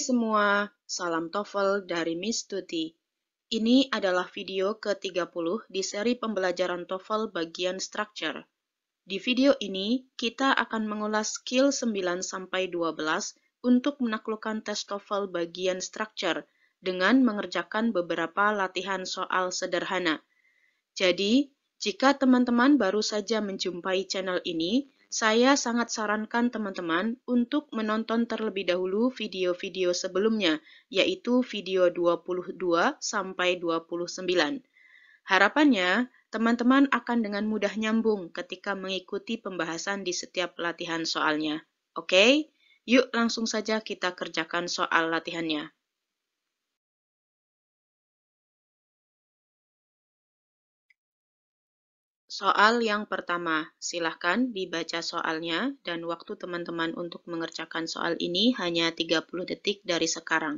semua, salam TOEFL dari Miss Tuti. Ini adalah video ke-30 di seri pembelajaran TOEFL bagian structure. Di video ini, kita akan mengulas skill 9 12 untuk menaklukkan tes TOEFL bagian structure dengan mengerjakan beberapa latihan soal sederhana. Jadi, jika teman-teman baru saja menjumpai channel ini, saya sangat sarankan teman-teman untuk menonton terlebih dahulu video-video sebelumnya, yaitu video 22 sampai 29. Harapannya, teman-teman akan dengan mudah nyambung ketika mengikuti pembahasan di setiap latihan soalnya. Oke, yuk langsung saja kita kerjakan soal latihannya. Soal yang pertama, silahkan dibaca soalnya dan waktu teman-teman untuk mengerjakan soal ini hanya 30 detik dari sekarang.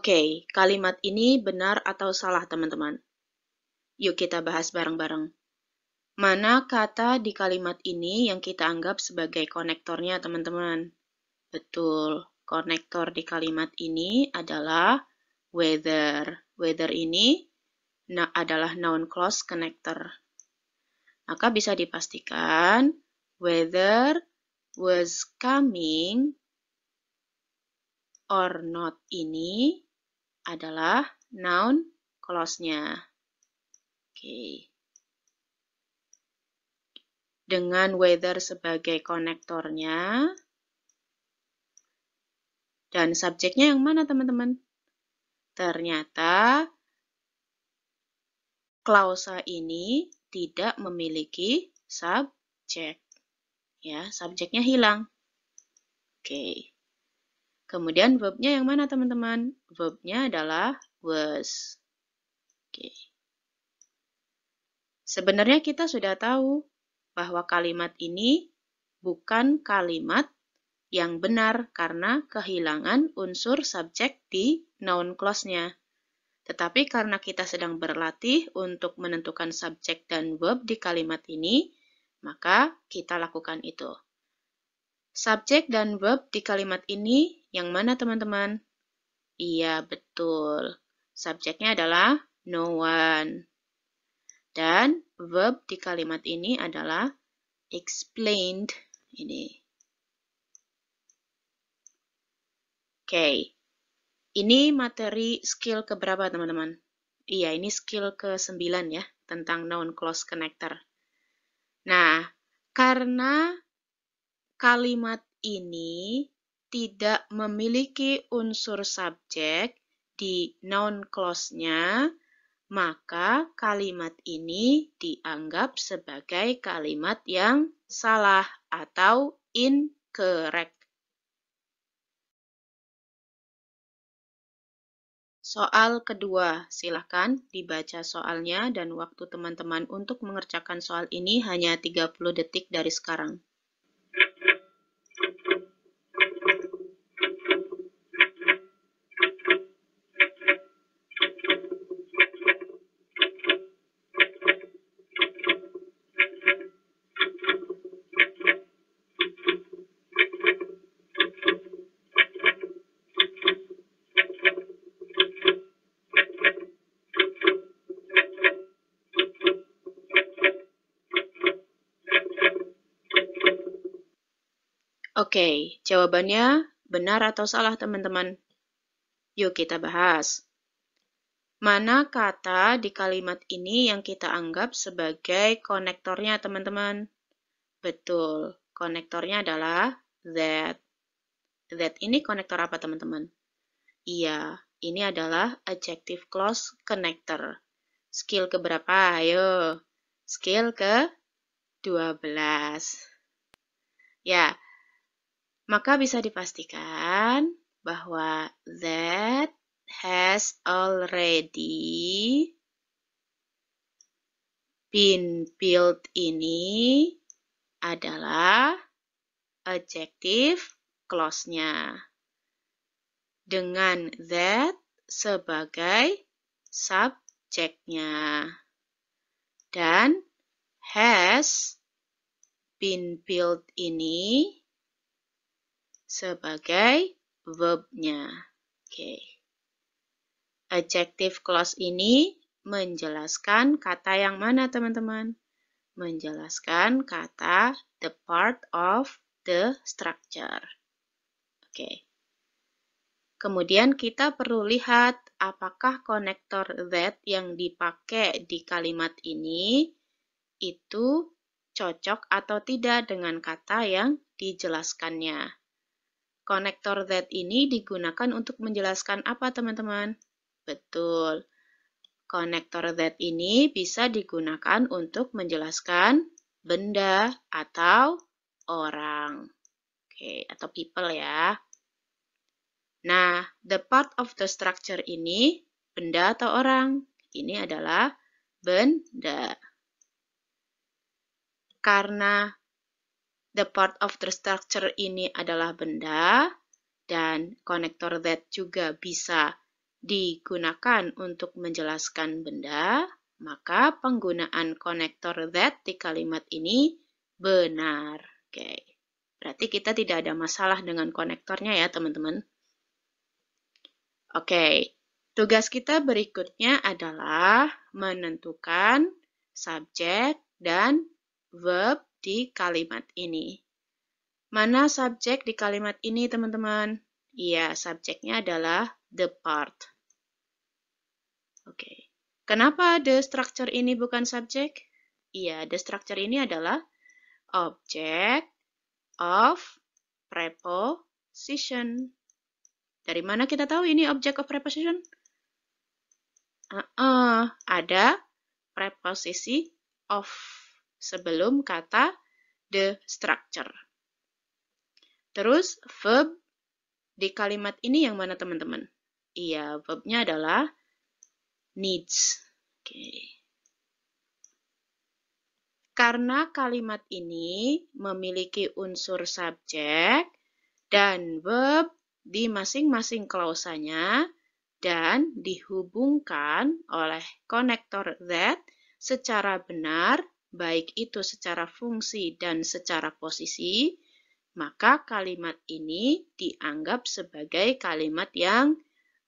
Oke, kalimat ini benar atau salah, teman-teman? Yuk kita bahas bareng-bareng. Mana kata di kalimat ini yang kita anggap sebagai konektornya, teman-teman? Betul, konektor di kalimat ini adalah whether. Whether ini adalah noun clause connector. Maka bisa dipastikan whether was coming or not ini adalah noun clause-nya. Oke. Dengan weather sebagai konektornya. Dan subjeknya yang mana, teman-teman? Ternyata klausa ini tidak memiliki subjek. Ya, subjeknya hilang. Oke. Okay. Kemudian verbnya yang mana teman-teman? Verbnya adalah was. Oke. Sebenarnya kita sudah tahu bahwa kalimat ini bukan kalimat yang benar karena kehilangan unsur subjek di noun clause-nya. Tetapi karena kita sedang berlatih untuk menentukan subjek dan verb di kalimat ini, maka kita lakukan itu. Subjek dan verb di kalimat ini yang mana teman-teman? Iya, betul. Subjeknya adalah no one. Dan verb di kalimat ini adalah explained. Ini. Oke. Okay. Ini materi skill keberapa, teman-teman? Iya, ini skill ke-9 ya, tentang noun clause connector. Nah, karena kalimat ini tidak memiliki unsur subjek di noun clause-nya, maka kalimat ini dianggap sebagai kalimat yang salah atau incorrect. Soal kedua, silahkan dibaca soalnya dan waktu teman-teman untuk mengerjakan soal ini hanya 30 detik dari sekarang. Oke, jawabannya benar atau salah teman-teman? Yuk kita bahas. Mana kata di kalimat ini yang kita anggap sebagai konektornya teman-teman? Betul, konektornya adalah that. That ini konektor apa teman-teman? Iya, ini adalah adjective clause connector. Skill ke berapa? Ayo. Skill ke 12. Ya, maka bisa dipastikan bahwa that has already been built ini adalah adjective clause-nya dengan that sebagai subjeknya dan has been built ini sebagai verbnya. Oke. Okay. Adjective clause ini menjelaskan kata yang mana, teman-teman? Menjelaskan kata the part of the structure. Oke. Okay. Kemudian kita perlu lihat apakah konektor that yang dipakai di kalimat ini itu cocok atau tidak dengan kata yang dijelaskannya. Konektor that ini digunakan untuk menjelaskan apa, teman-teman? Betul. Konektor that ini bisa digunakan untuk menjelaskan benda atau orang. Oke, atau people ya. Nah, the part of the structure ini benda atau orang. Ini adalah benda. Karena the part of the structure ini adalah benda dan konektor that juga bisa digunakan untuk menjelaskan benda, maka penggunaan konektor that di kalimat ini benar. Oke. Okay. Berarti kita tidak ada masalah dengan konektornya ya, teman-teman. Oke. Okay. Tugas kita berikutnya adalah menentukan subjek dan verb di kalimat ini. Mana subjek di kalimat ini, teman-teman? Iya, subjeknya adalah the part. Oke. Okay. Kenapa the structure ini bukan subjek? Iya, the structure ini adalah object of preposition. Dari mana kita tahu ini object of preposition? Uh -uh, ada preposisi of sebelum kata the structure. Terus verb di kalimat ini yang mana teman-teman? Iya, verbnya adalah needs. Oke. Karena kalimat ini memiliki unsur subjek dan verb di masing-masing klausanya dan dihubungkan oleh konektor that secara benar baik itu secara fungsi dan secara posisi, maka kalimat ini dianggap sebagai kalimat yang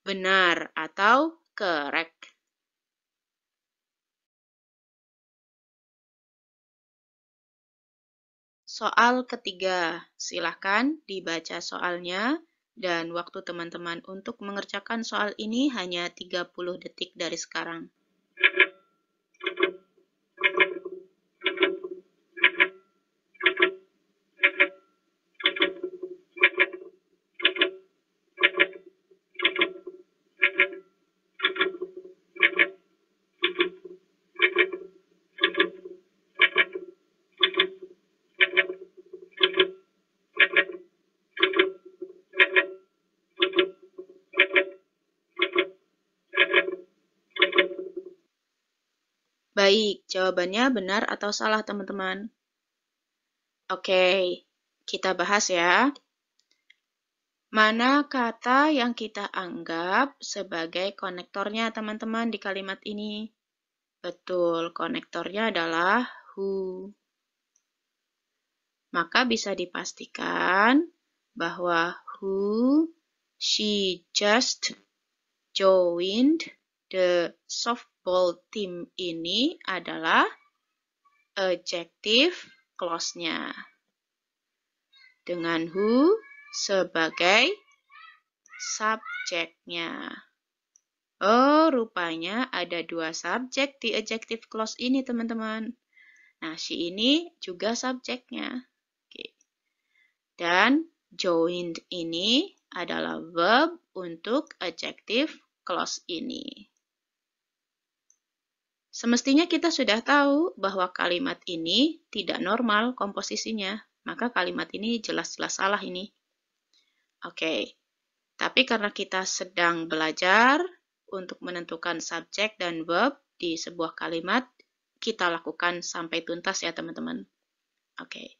benar atau correct. Soal ketiga, silahkan dibaca soalnya dan waktu teman-teman untuk mengerjakan soal ini hanya 30 detik dari sekarang. Thank you. Thank you. jawabannya benar atau salah, teman-teman. Oke, kita bahas ya. Mana kata yang kita anggap sebagai konektornya, teman-teman, di kalimat ini? Betul, konektornya adalah who. Maka bisa dipastikan bahwa who, she just joined the soft football team ini adalah adjective clause-nya. Dengan who sebagai subjeknya. Oh, rupanya ada dua subjek di adjective clause ini, teman-teman. Nah, si ini juga subjeknya. Oke. Dan joined ini adalah verb untuk adjective clause ini. Semestinya kita sudah tahu bahwa kalimat ini tidak normal komposisinya, maka kalimat ini jelas-jelas salah ini. Oke, tapi karena kita sedang belajar untuk menentukan subjek dan verb di sebuah kalimat, kita lakukan sampai tuntas ya teman-teman. Oke.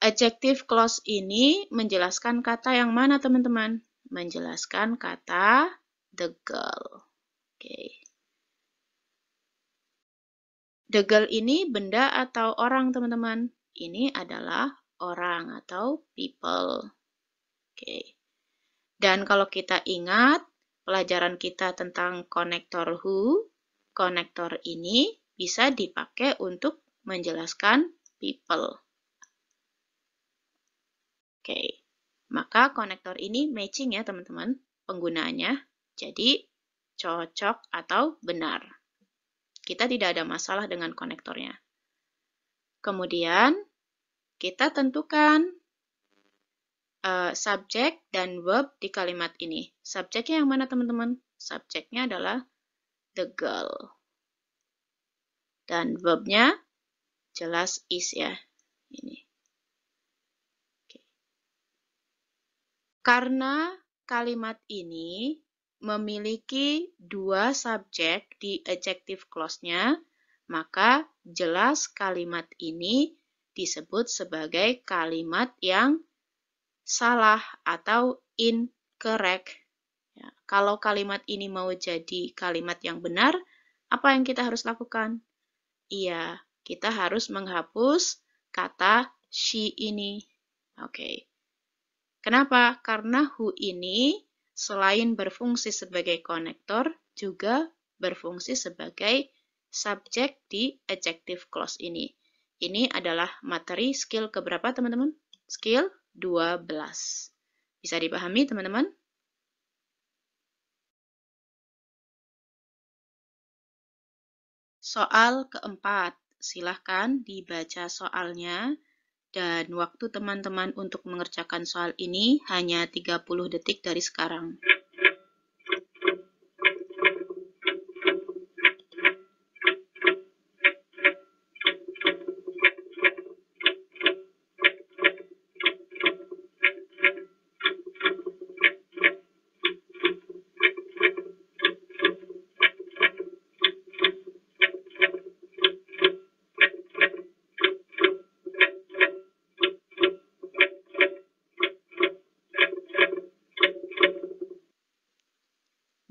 Adjective clause ini menjelaskan kata yang mana, teman-teman? Menjelaskan kata the girl. girl ini benda atau orang, teman-teman. Ini adalah orang atau people. Oke. Okay. Dan kalau kita ingat pelajaran kita tentang konektor who, konektor ini bisa dipakai untuk menjelaskan people. Oke, okay. maka konektor ini matching ya teman-teman penggunaannya, jadi cocok atau benar. Kita tidak ada masalah dengan konektornya. Kemudian, kita tentukan uh, subjek dan verb di kalimat ini. Subjeknya yang mana, teman-teman? Subjeknya adalah the girl. Dan verbnya jelas is ya. Ini. Karena kalimat ini memiliki dua subjek di adjective clause-nya, maka jelas kalimat ini disebut sebagai kalimat yang salah atau incorrect. Ya, kalau kalimat ini mau jadi kalimat yang benar, apa yang kita harus lakukan? Iya, kita harus menghapus kata she ini. Oke. Okay. Kenapa? Karena who ini selain berfungsi sebagai konektor, juga berfungsi sebagai subjek di adjective clause ini. Ini adalah materi skill keberapa, teman-teman? Skill 12. Bisa dipahami, teman-teman? Soal keempat, silahkan dibaca soalnya dan waktu teman-teman untuk mengerjakan soal ini hanya 30 detik dari sekarang.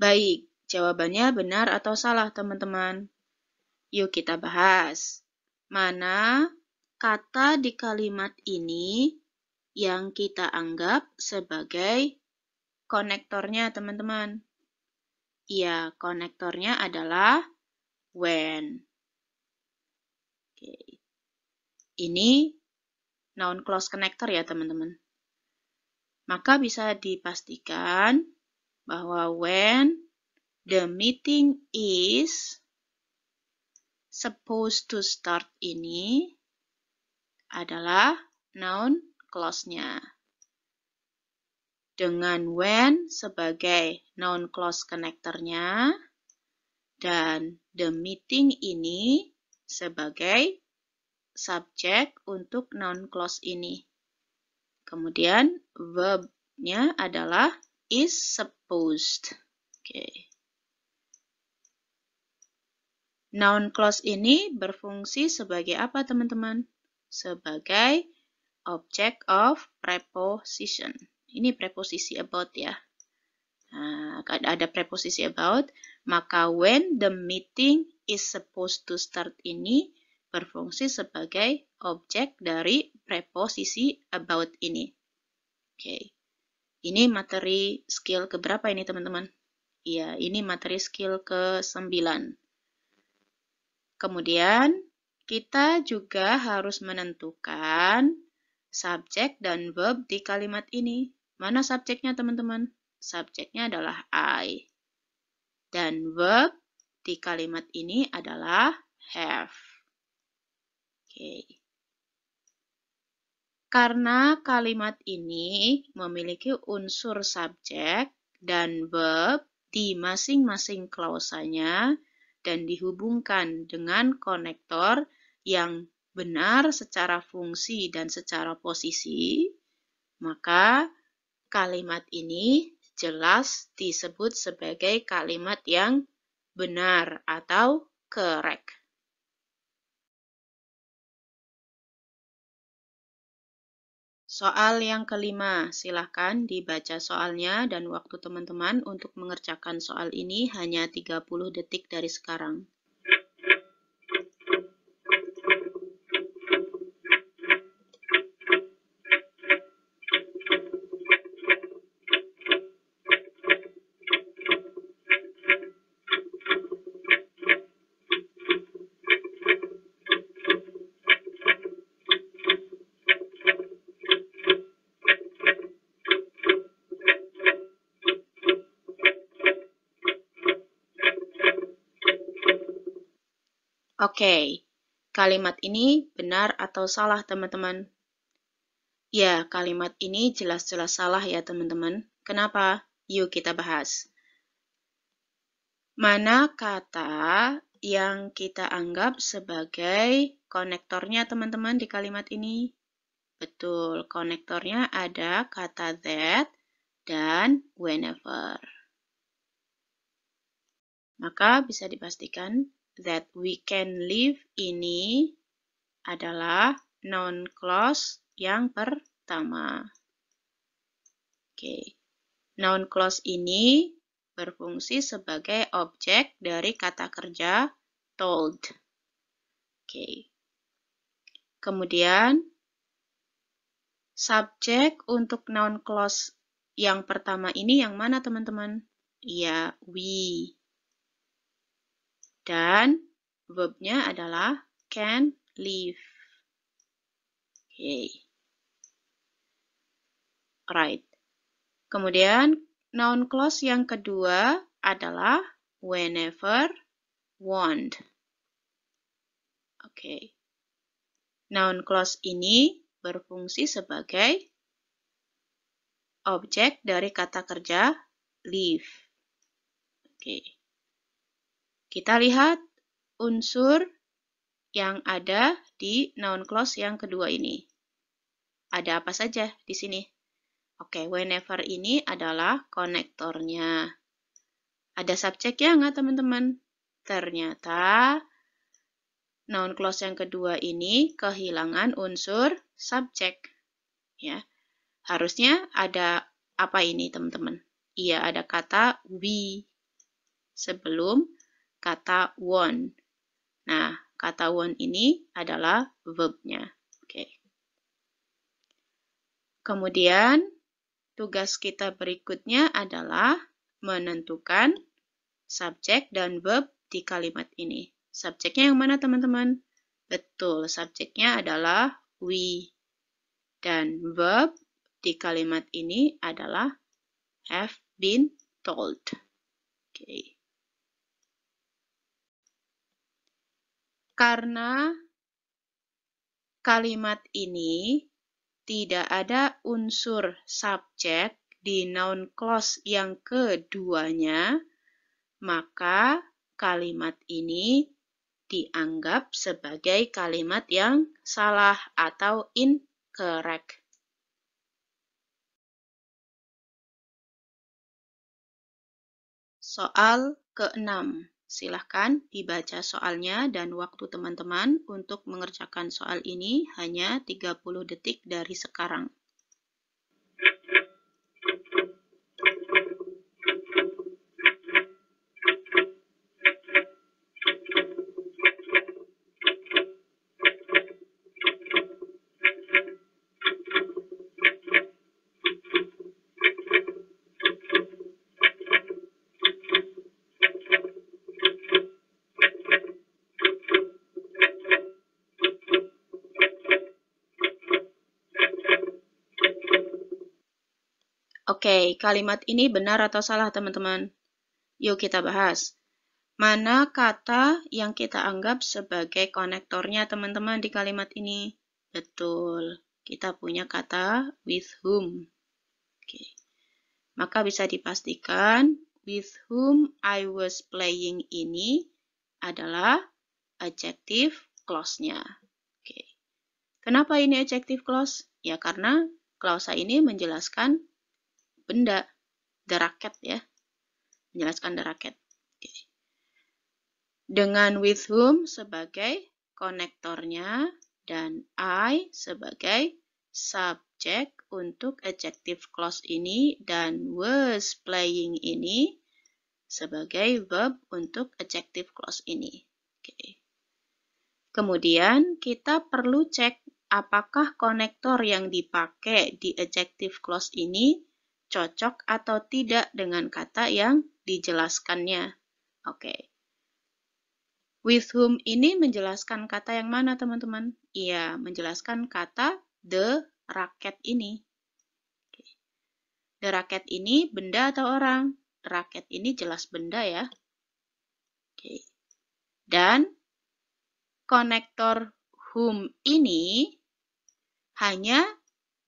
Baik, jawabannya benar atau salah, teman-teman? Yuk kita bahas. Mana kata di kalimat ini yang kita anggap sebagai konektornya, teman-teman? Ya konektornya adalah when. Oke. Ini noun clause connector ya, teman-teman. Maka bisa dipastikan bahwa when the meeting is supposed to start ini adalah noun clause-nya. Dengan when sebagai noun clause connector-nya dan the meeting ini sebagai subjek untuk noun clause ini. Kemudian verb-nya adalah is supposed. Oke. Okay. Noun clause ini berfungsi sebagai apa, teman-teman? Sebagai object of preposition. Ini preposisi about ya. Nah, kan ada preposisi about, maka when the meeting is supposed to start ini berfungsi sebagai objek dari preposisi about ini. Oke. Okay. Ini materi skill ke berapa ini teman-teman? Iya, ini materi skill ke-9. Kemudian, kita juga harus menentukan subjek dan verb di kalimat ini. Mana subjeknya, teman-teman? Subjeknya adalah I. Dan verb di kalimat ini adalah have. Oke. Okay. Karena kalimat ini memiliki unsur subjek dan verb di masing-masing klausanya dan dihubungkan dengan konektor yang benar secara fungsi dan secara posisi, maka kalimat ini jelas disebut sebagai kalimat yang benar atau correct. Soal yang kelima, silahkan dibaca soalnya dan waktu teman-teman untuk mengerjakan soal ini hanya 30 detik dari sekarang. Oke, kalimat ini benar atau salah, teman-teman? Ya, kalimat ini jelas-jelas salah ya, teman-teman. Kenapa? Yuk kita bahas. Mana kata yang kita anggap sebagai konektornya, teman-teman, di kalimat ini? Betul, konektornya ada kata that dan whenever. Maka bisa dipastikan that we can live ini adalah noun clause yang pertama. Oke. Okay. Noun clause ini berfungsi sebagai objek dari kata kerja told. Oke. Okay. Kemudian subjek untuk noun clause yang pertama ini yang mana teman-teman? Iya, we. Dan verbnya adalah can leave, Oke. Okay. Right. Kemudian noun clause yang kedua adalah whenever, want. Oke. Okay. Noun clause ini berfungsi sebagai objek dari kata kerja leave, Oke. Okay. Kita lihat unsur yang ada di noun clause yang kedua ini. Ada apa saja di sini? Oke, whenever ini adalah konektornya. Ada subjek ya nggak teman-teman? Ternyata noun clause yang kedua ini kehilangan unsur subjek. Ya, harusnya ada apa ini teman-teman? Iya, ada kata we sebelum kata won. Nah, kata won ini adalah verbnya. Oke. Kemudian tugas kita berikutnya adalah menentukan subjek dan verb di kalimat ini. Subjeknya yang mana teman-teman? Betul, subjeknya adalah we. Dan verb di kalimat ini adalah have been told. Oke. Okay. karena kalimat ini tidak ada unsur subjek di noun clause yang keduanya, maka kalimat ini dianggap sebagai kalimat yang salah atau incorrect. Soal keenam. Silahkan dibaca soalnya dan waktu teman-teman untuk mengerjakan soal ini hanya 30 detik dari sekarang. kalimat ini benar atau salah, teman-teman? Yuk kita bahas. Mana kata yang kita anggap sebagai konektornya, teman-teman, di kalimat ini? Betul, kita punya kata with whom. Oke. Maka bisa dipastikan with whom I was playing ini adalah adjective clause-nya. Oke. Kenapa ini adjective clause? Ya karena klausa ini menjelaskan benda, the racket ya. Menjelaskan the racket. Okay. Dengan with whom sebagai konektornya dan I sebagai subjek untuk adjective clause ini dan was playing ini sebagai verb untuk adjective clause ini. Okay. Kemudian kita perlu cek apakah konektor yang dipakai di adjective clause ini cocok atau tidak dengan kata yang dijelaskannya. Oke. Okay. With whom ini menjelaskan kata yang mana, teman-teman? Iya, menjelaskan kata the racket ini. The racket ini benda atau orang? Racket ini jelas benda ya. Oke. Dan konektor whom ini hanya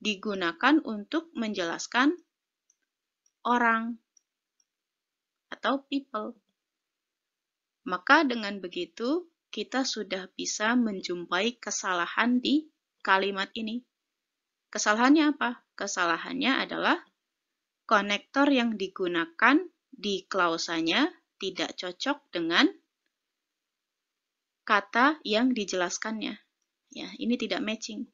digunakan untuk menjelaskan orang atau people. Maka dengan begitu, kita sudah bisa menjumpai kesalahan di kalimat ini. Kesalahannya apa? Kesalahannya adalah konektor yang digunakan di klausanya tidak cocok dengan kata yang dijelaskannya. Ya, ini tidak matching.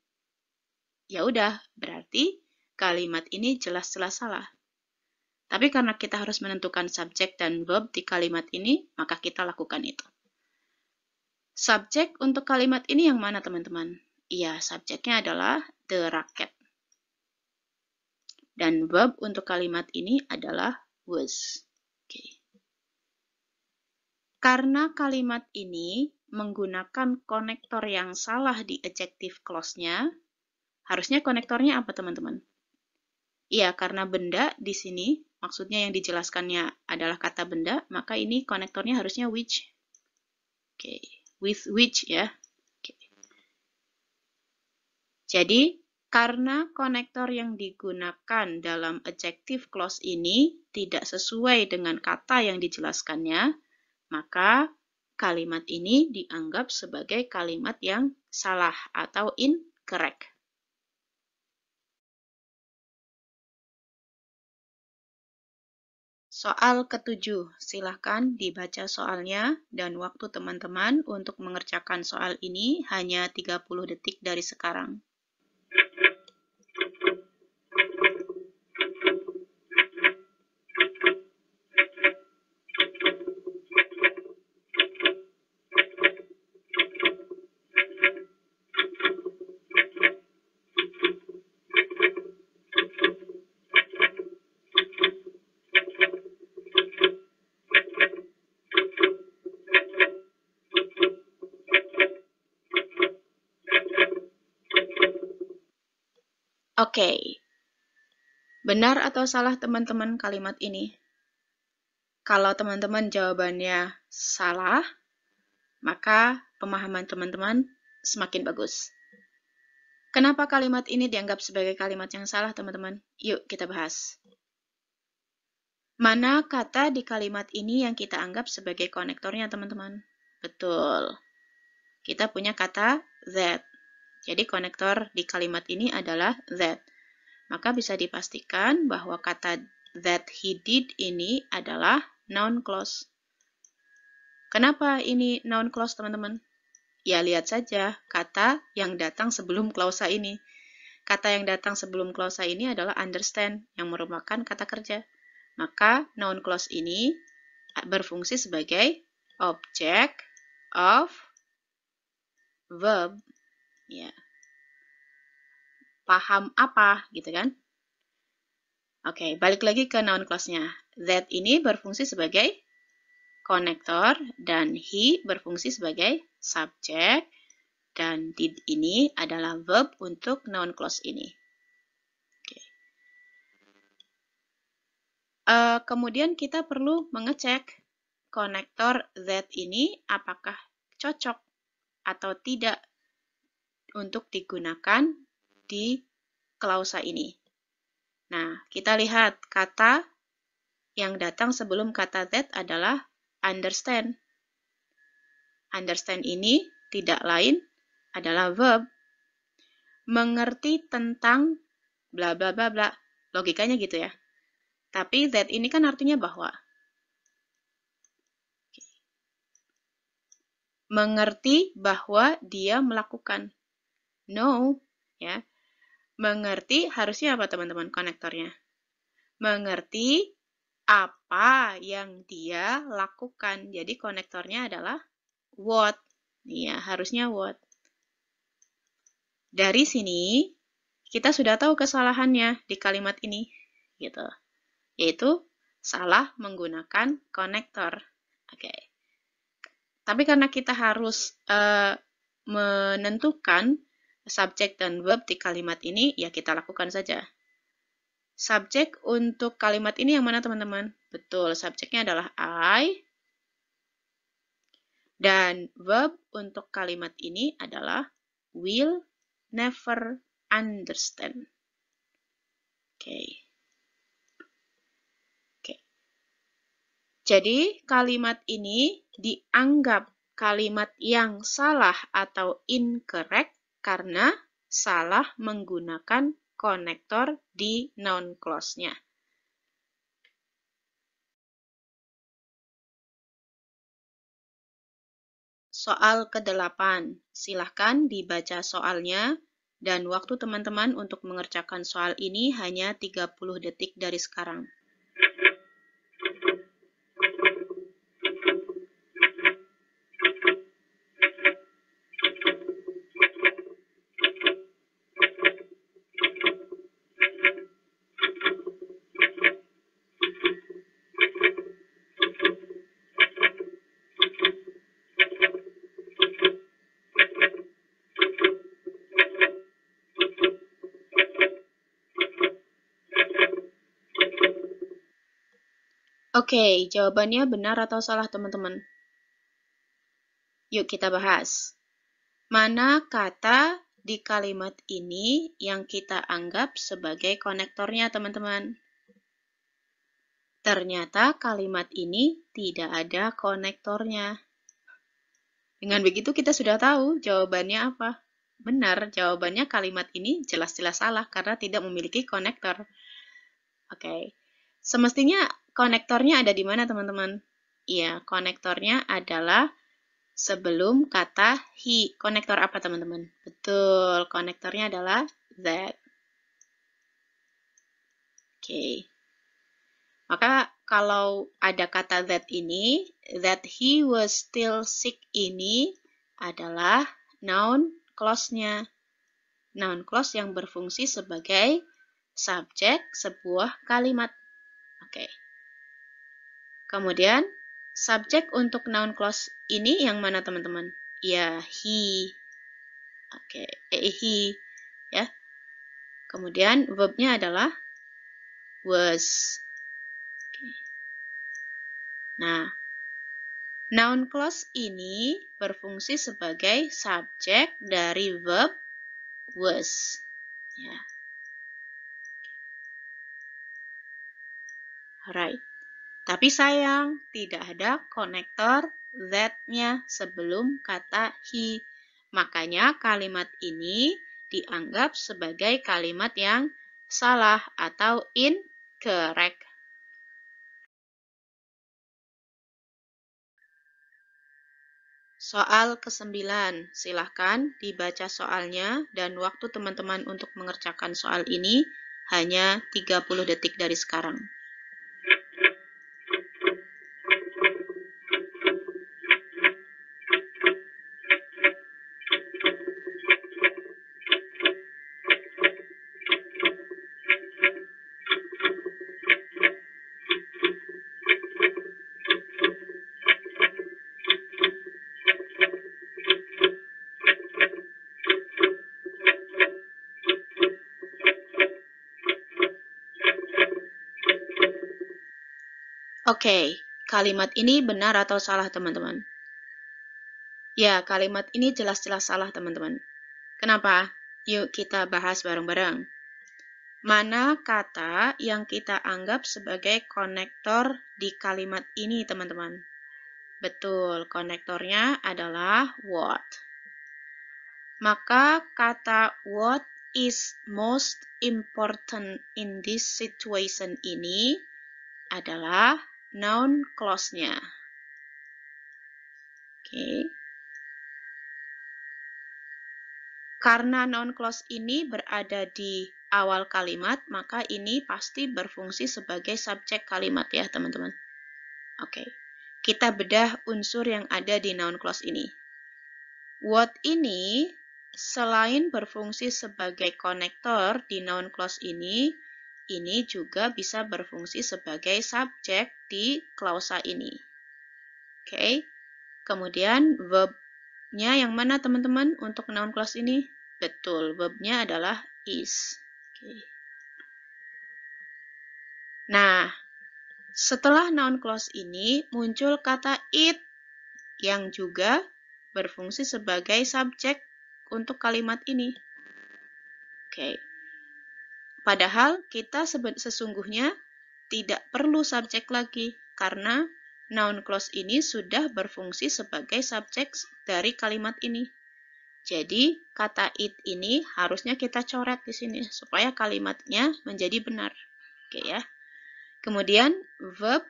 Ya udah, berarti kalimat ini jelas-jelas salah. Tapi karena kita harus menentukan subjek dan verb di kalimat ini, maka kita lakukan itu. Subjek untuk kalimat ini yang mana, teman-teman? Iya, -teman? subjeknya adalah the racket. Dan verb untuk kalimat ini adalah was. Okay. Karena kalimat ini menggunakan konektor yang salah di adjective clause-nya, harusnya konektornya apa, teman-teman? Iya, karena benda di sini maksudnya yang dijelaskannya adalah kata benda, maka ini konektornya harusnya which. Oke, okay. with which ya. Okay. Jadi, karena konektor yang digunakan dalam adjective clause ini tidak sesuai dengan kata yang dijelaskannya, maka kalimat ini dianggap sebagai kalimat yang salah atau incorrect. Soal ketujuh, silahkan dibaca soalnya dan waktu teman-teman untuk mengerjakan soal ini hanya 30 detik dari sekarang. Oke. Okay. Benar atau salah teman-teman kalimat ini? Kalau teman-teman jawabannya salah, maka pemahaman teman-teman semakin bagus. Kenapa kalimat ini dianggap sebagai kalimat yang salah, teman-teman? Yuk, kita bahas. Mana kata di kalimat ini yang kita anggap sebagai konektornya, teman-teman? Betul. Kita punya kata that. Jadi konektor di kalimat ini adalah that. Maka bisa dipastikan bahwa kata that he did ini adalah noun clause. Kenapa ini noun clause, teman-teman? Ya, lihat saja kata yang datang sebelum klausa ini. Kata yang datang sebelum klausa ini adalah understand, yang merupakan kata kerja. Maka noun clause ini berfungsi sebagai object of verb ya paham apa gitu kan oke okay, balik lagi ke noun clause-nya that ini berfungsi sebagai konektor dan he berfungsi sebagai subjek dan did ini adalah verb untuk noun clause ini. Uh, kemudian kita perlu mengecek konektor that ini apakah cocok atau tidak untuk digunakan di klausa ini. Nah, kita lihat kata yang datang sebelum kata that adalah understand. Understand ini tidak lain adalah verb. Mengerti tentang bla bla bla bla. Logikanya gitu ya. Tapi that ini kan artinya bahwa. mengerti bahwa dia melakukan know, ya. Mengerti harusnya apa teman-teman konektornya? Mengerti apa yang dia lakukan. Jadi konektornya adalah what. ya, harusnya what. Dari sini kita sudah tahu kesalahannya di kalimat ini gitu. Yaitu salah menggunakan konektor. Oke. Okay. Tapi karena kita harus uh, menentukan subjek dan verb di kalimat ini, ya kita lakukan saja. Subjek untuk kalimat ini yang mana teman-teman? Betul, subjeknya adalah I. Dan verb untuk kalimat ini adalah will never understand. Oke. Okay. Okay. Jadi kalimat ini dianggap kalimat yang salah atau incorrect karena salah menggunakan konektor di noun clause-nya. Soal ke-8. Silahkan dibaca soalnya dan waktu teman-teman untuk mengerjakan soal ini hanya 30 detik dari sekarang. Oke, jawabannya benar atau salah, teman-teman? Yuk kita bahas. Mana kata di kalimat ini yang kita anggap sebagai konektornya, teman-teman? Ternyata kalimat ini tidak ada konektornya. Dengan begitu kita sudah tahu jawabannya apa. Benar, jawabannya kalimat ini jelas-jelas salah karena tidak memiliki konektor. Oke. Semestinya konektornya ada di mana teman-teman? Iya, konektornya adalah sebelum kata he. Konektor apa teman-teman? Betul, konektornya adalah that. Oke. Maka kalau ada kata that ini, that he was still sick ini adalah noun clause-nya. Noun clause yang berfungsi sebagai subjek sebuah kalimat. Oke. Okay. Kemudian, subjek untuk noun clause ini yang mana teman-teman? Ya, he. Oke, okay. Eh, eh, he. Ya. Kemudian, verbnya adalah was. Okay. Nah, noun clause ini berfungsi sebagai subjek dari verb was. Ya. Alright. Tapi sayang, tidak ada konektor that-nya sebelum kata he. Makanya kalimat ini dianggap sebagai kalimat yang salah atau incorrect. Soal ke-9, silahkan dibaca soalnya dan waktu teman-teman untuk mengerjakan soal ini hanya 30 detik dari sekarang. okay, kalimat ini benar atau salah, teman-teman? Ya, kalimat ini jelas-jelas salah, teman-teman. Kenapa? Yuk kita bahas bareng-bareng. Mana kata yang kita anggap sebagai konektor di kalimat ini, teman-teman? Betul, konektornya adalah what. Maka kata what is most important in this situation ini adalah noun clause-nya. Oke. Karena noun clause ini berada di awal kalimat, maka ini pasti berfungsi sebagai subjek kalimat ya, teman-teman. Oke. Kita bedah unsur yang ada di noun clause ini. What ini selain berfungsi sebagai konektor di noun clause ini, ini juga bisa berfungsi sebagai subjek di klausa ini. Oke, okay. kemudian verbnya yang mana teman-teman untuk noun clause ini? Betul, verbnya adalah is. Oke. Okay. Nah, setelah noun clause ini muncul kata it yang juga berfungsi sebagai subjek untuk kalimat ini. Oke. Okay. Padahal kita sesungguhnya tidak perlu subjek lagi karena noun clause ini sudah berfungsi sebagai subjek dari kalimat ini. Jadi, kata it ini harusnya kita coret di sini supaya kalimatnya menjadi benar. Oke ya. Kemudian verb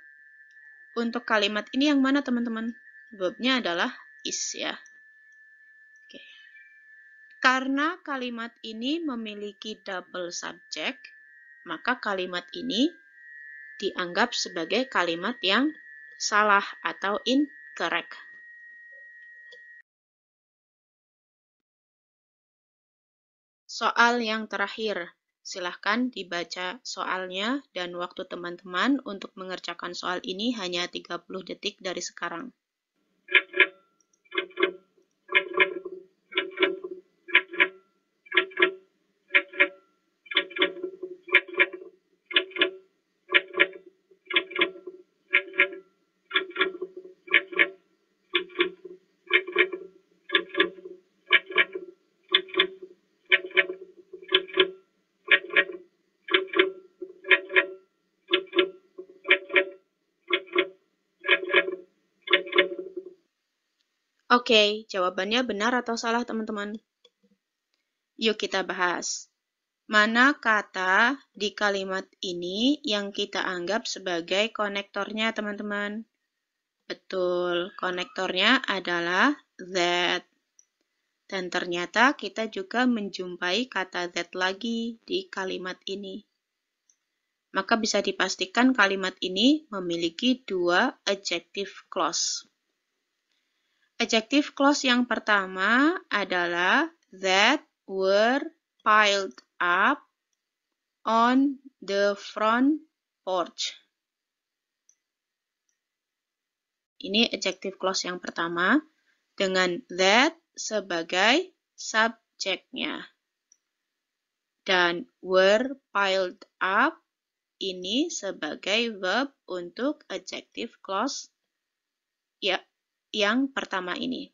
untuk kalimat ini yang mana teman-teman? Verbnya adalah is ya. Karena kalimat ini memiliki double subject, maka kalimat ini dianggap sebagai kalimat yang salah atau incorrect. Soal yang terakhir, silahkan dibaca soalnya dan waktu teman-teman untuk mengerjakan soal ini hanya 30 detik dari sekarang. Oke, jawabannya benar atau salah teman-teman? Yuk kita bahas. Mana kata di kalimat ini yang kita anggap sebagai konektornya teman-teman? Betul, konektornya adalah that. Dan ternyata kita juga menjumpai kata that lagi di kalimat ini. Maka bisa dipastikan kalimat ini memiliki dua adjective clause. Adjective clause yang pertama adalah that were piled up on the front porch. Ini adjective clause yang pertama dengan that sebagai subjeknya. Dan were piled up ini sebagai verb untuk adjective clause ya yang pertama ini.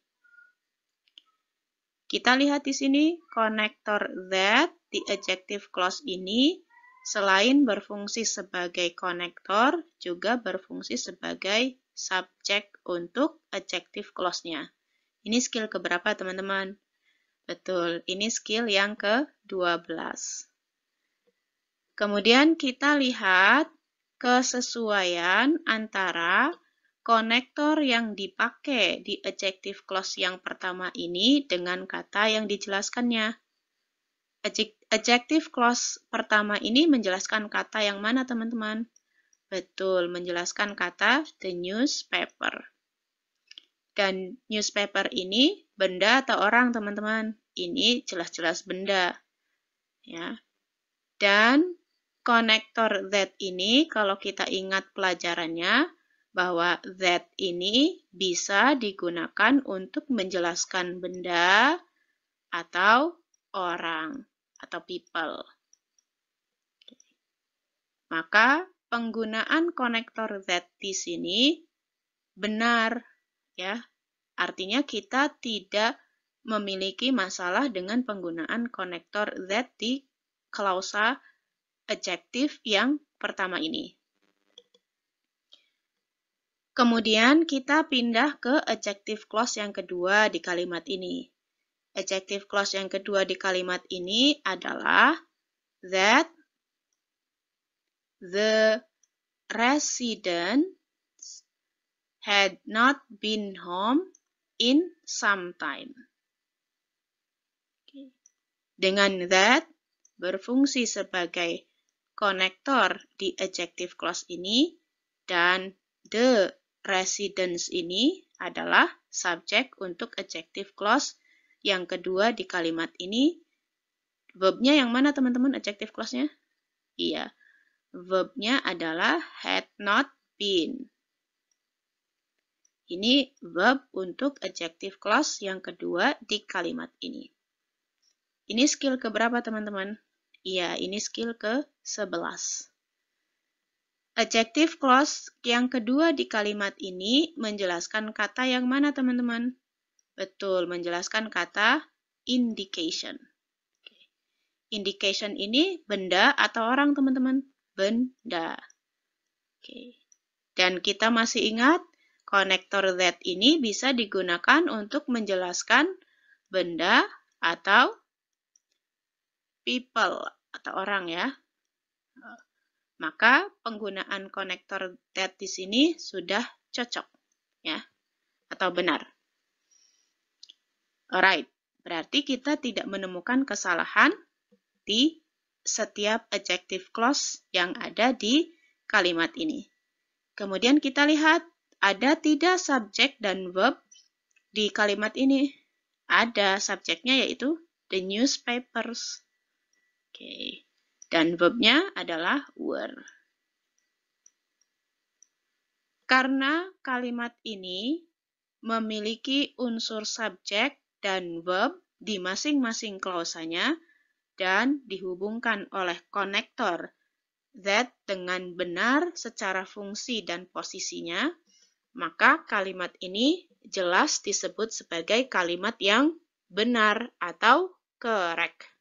Kita lihat di sini, konektor that di adjective clause ini selain berfungsi sebagai konektor, juga berfungsi sebagai subjek untuk adjective clause-nya. Ini skill keberapa, teman-teman? Betul, ini skill yang ke-12. Kemudian kita lihat kesesuaian antara konektor yang dipakai di adjective clause yang pertama ini dengan kata yang dijelaskannya. Adjective clause pertama ini menjelaskan kata yang mana, teman-teman? Betul, menjelaskan kata the newspaper. Dan newspaper ini benda atau orang, teman-teman? Ini jelas-jelas benda. Ya. Dan konektor that ini kalau kita ingat pelajarannya bahwa that ini bisa digunakan untuk menjelaskan benda atau orang atau people. Maka penggunaan konektor that di sini benar ya. Artinya kita tidak memiliki masalah dengan penggunaan konektor that di klausa adjektif yang pertama ini. Kemudian kita pindah ke adjective clause yang kedua di kalimat ini. Adjective clause yang kedua di kalimat ini adalah that the residents had not been home in some time. Dengan that berfungsi sebagai konektor di adjective clause ini dan the residence ini adalah subjek untuk adjective clause. Yang kedua di kalimat ini, verbnya yang mana teman-teman adjective clause-nya? Iya, verbnya adalah had not been. Ini verb untuk adjective clause yang kedua di kalimat ini. Ini skill keberapa teman-teman? Iya, ini skill ke sebelas. Adjective clause yang kedua di kalimat ini menjelaskan kata yang mana, teman-teman? Betul, menjelaskan kata indication. Indication ini benda atau orang, teman-teman? Benda. Oke. Dan kita masih ingat konektor that ini bisa digunakan untuk menjelaskan benda atau people atau orang ya maka penggunaan konektor that di sini sudah cocok ya atau benar. Alright, berarti kita tidak menemukan kesalahan di setiap adjective clause yang ada di kalimat ini. Kemudian kita lihat ada tidak subjek dan verb di kalimat ini. Ada subjeknya yaitu the newspapers. Oke. Okay. Dan verbnya adalah were. Karena kalimat ini memiliki unsur subjek dan verb di masing-masing klausanya dan dihubungkan oleh konektor that dengan benar secara fungsi dan posisinya, maka kalimat ini jelas disebut sebagai kalimat yang benar atau correct.